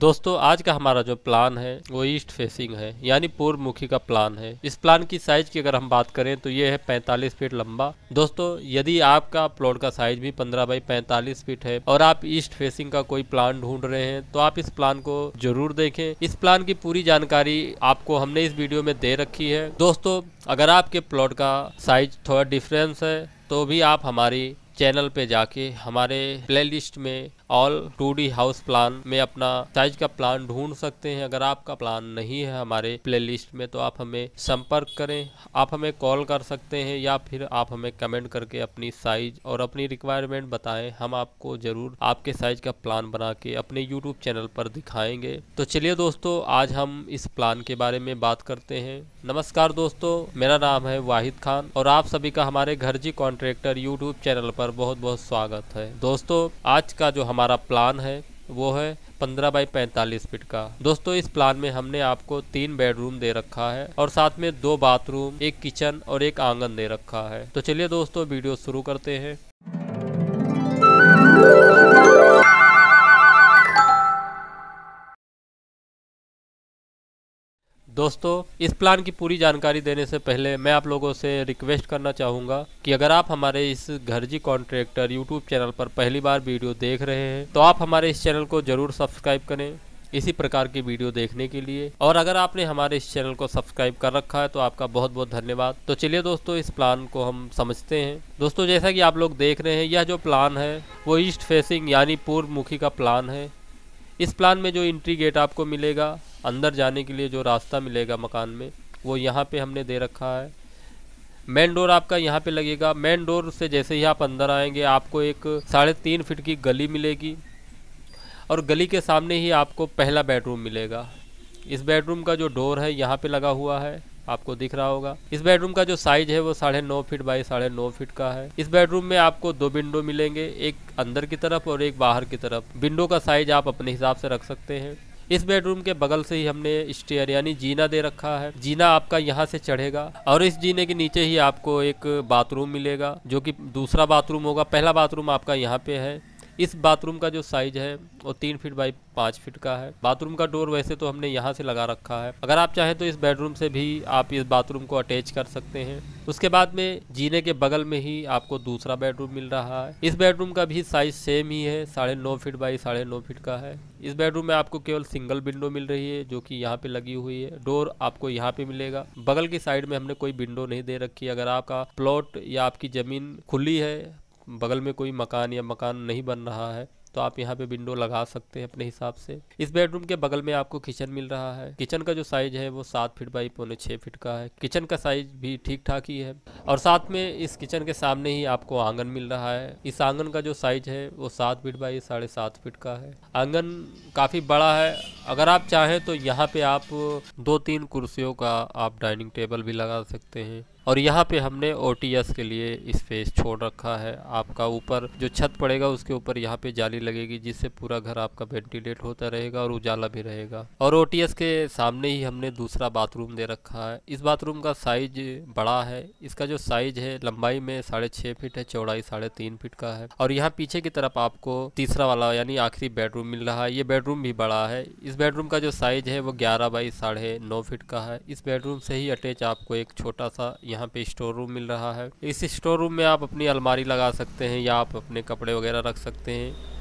दोस्तों आज का हमारा जो प्लान है वो ईस्ट फेसिंग है यानी पूर्व मुखी का प्लान है इस प्लान की साइज की अगर हम बात करें तो ये है 45 फीट लंबा दोस्तों यदि आपका प्लॉट का साइज भी 15 बाई 45 फीट है और आप ईस्ट फेसिंग का कोई प्लान ढूंढ रहे हैं तो आप इस प्लान को जरूर देखें इस प्लान की पूरी जानकारी आपको हमने इस वीडियो में दे रखी है दोस्तों अगर आपके प्लॉट का साइज थोड़ा डिफरेंस है तो भी आप हमारी चैनल पे जाके हमारे प्लेलिस्ट में all two D house plan में अपना साइज का प्लान ढूंढ सकते हैं अगर आपका प्लान नहीं है हमारे प्लेलिस्ट में तो आप हमें संपर्क करें आप हमें कॉल कर सकते हैं या फिर आप हमें कमेंट करके अपनी साइज और अपनी रिक्वायरमेंट बताएं हम आपको ज़रूर आपके साइज का प्लान बना के अपने यूट्यूब चैनल पर दिखाएंगे तो चलिए दोस्तों आज हम इस प्लान के बारे में बात करते हैं नमस्कार दोस्तों मेरा नाम है वाहिद खान और आप सभी का हमारे घर जी कॉन्ट्रेक्टर यूट्यूब चैनल पर पर बहुत बहुत स्वागत है दोस्तों आज का जो हमारा प्लान है वो है पंद्रह बाई पैंतालीस फिट का दोस्तों इस प्लान में हमने आपको तीन बेडरूम दे रखा है और साथ में दो बाथरूम एक किचन और एक आंगन दे रखा है तो चलिए दोस्तों वीडियो शुरू करते हैं दोस्तों इस प्लान की पूरी जानकारी देने से पहले मैं आप लोगों से रिक्वेस्ट करना चाहूँगा कि अगर आप हमारे इस घरजी कॉन्ट्रैक्टर यूट्यूब चैनल पर पहली बार वीडियो देख रहे हैं तो आप हमारे इस चैनल को जरूर सब्सक्राइब करें इसी प्रकार की वीडियो देखने के लिए और अगर आपने हमारे इस चैनल को सब्सक्राइब कर रखा है तो आपका बहुत बहुत धन्यवाद तो चलिए दोस्तों इस प्लान को हम समझते हैं दोस्तों जैसा कि आप लोग देख रहे हैं यह जो प्लान है वो ईस्ट फेसिंग यानी पूर्व मुखी का प्लान है इस प्लान में जो इंट्री गेट आपको मिलेगा अंदर जाने के लिए जो रास्ता मिलेगा मकान में वो यहाँ पे हमने दे रखा है मेन डोर आपका यहाँ पे लगेगा मेन डोर से जैसे ही आप अंदर आएंगे आपको एक साढ़े तीन फिट की गली मिलेगी और गली के सामने ही आपको पहला बेडरूम मिलेगा इस बेडरूम का जो डोर है यहाँ पे लगा हुआ है आपको दिख रहा होगा इस बेडरूम का जो साइज है वो साढ़े नौ फीट बाई साढ़े नौ फीट का है इस बेडरूम में आपको दो विंडो मिलेंगे एक अंदर की तरफ और एक बाहर की तरफ विंडो का साइज आप अपने हिसाब से रख सकते हैं इस बेडरूम के बगल से ही हमने स्टेयर यानी जीना दे रखा है जीना आपका यहाँ से चढ़ेगा और इस जीने के नीचे ही आपको एक बाथरूम मिलेगा जो कि दूसरा बाथरूम होगा पहला बाथरूम आपका यहाँ पे है इस बाथरूम का जो साइज है वो तीन फीट बाई पाँच फीट का है बाथरूम का डोर वैसे तो हमने यहाँ से लगा रखा है अगर आप चाहें तो इस बेडरूम से भी आप इस बाथरूम को अटैच कर सकते हैं उसके बाद में जीने के बगल में ही आपको दूसरा बेडरूम मिल रहा है इस बेडरूम का भी साइज सेम ही है साढ़े नौ फीट बाई साढ़े नौ फीट का है इस बेडरूम में आपको केवल सिंगल विंडो मिल रही है जो कि यहाँ पे लगी हुई है डोर आपको यहाँ पे मिलेगा बगल की साइड में हमने कोई विंडो नहीं दे रखी अगर आपका प्लॉट या आपकी जमीन खुली है बगल में कोई मकान या मकान नहीं बन रहा है तो आप यहाँ पे विंडो लगा सकते हैं अपने हिसाब से इस बेडरूम के बगल में आपको किचन मिल रहा है किचन का जो साइज है वो सात फीट बाई पौने छः फीट का है किचन का साइज भी ठीक ठाक ही है और साथ में इस किचन के सामने ही आपको आंगन मिल रहा है इस आंगन का जो साइज है वो सात फीट बाई साढ़े सात फीट का है आंगन काफ़ी बड़ा है अगर आप चाहें तो यहाँ पे आप दो तीन कुर्सियों का आप डाइनिंग टेबल भी लगा सकते हैं और यहाँ पे हमने ओ के लिए स्पेस छोड़ रखा है आपका ऊपर जो छत पड़ेगा उसके ऊपर यहाँ पे जाली लगेगी जिससे पूरा घर आपका वेंटिलेट होता रहेगा और उजाला भी रहेगा और ओ के सामने ही हमने दूसरा बाथरूम दे रखा है इस बाथरूम का साइज बड़ा है इसका जो साइज है लंबाई में साढ़े छः फिट है चौड़ाई साढ़े तीन फिट का है और यहाँ पीछे की तरफ आपको तीसरा वाला यानी आखिरी बेडरूम मिल रहा है ये बेडरूम भी बड़ा है इस बेडरूम का जो साइज है वो ग्यारह बाई साढ़े नौ फीट का है इस बेडरूम से ही अटैच आपको एक छोटा सा यहाँ पे स्टोर रूम मिल रहा है इस स्टोर रूम में आप अपनी अलमारी लगा सकते हैं या आप अपने कपड़े वगैरह रख सकते हैं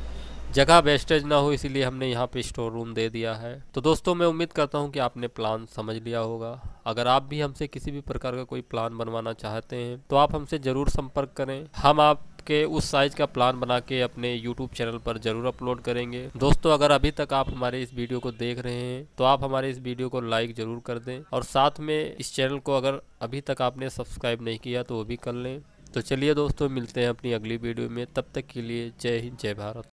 जगह वेस्टेज ना हो इसीलिए हमने यहाँ पे स्टोर रूम दे दिया है तो दोस्तों मैं उम्मीद करता हूँ कि आपने प्लान समझ लिया होगा अगर आप भी हमसे किसी भी प्रकार का कोई प्लान बनवाना चाहते हैं तो आप हमसे ज़रूर संपर्क करें हम आप के उस साइज का प्लान बना के अपने यूट्यूब चैनल पर जरूर अपलोड करेंगे दोस्तों अगर अभी तक आप हमारे इस वीडियो को देख रहे हैं तो आप हमारे इस वीडियो को लाइक जरूर कर दें और साथ में इस चैनल को अगर अभी तक आपने सब्सक्राइब नहीं किया तो वो भी कर लें तो चलिए दोस्तों मिलते हैं अपनी अगली वीडियो में तब तक के लिए जय हिंद जय भारत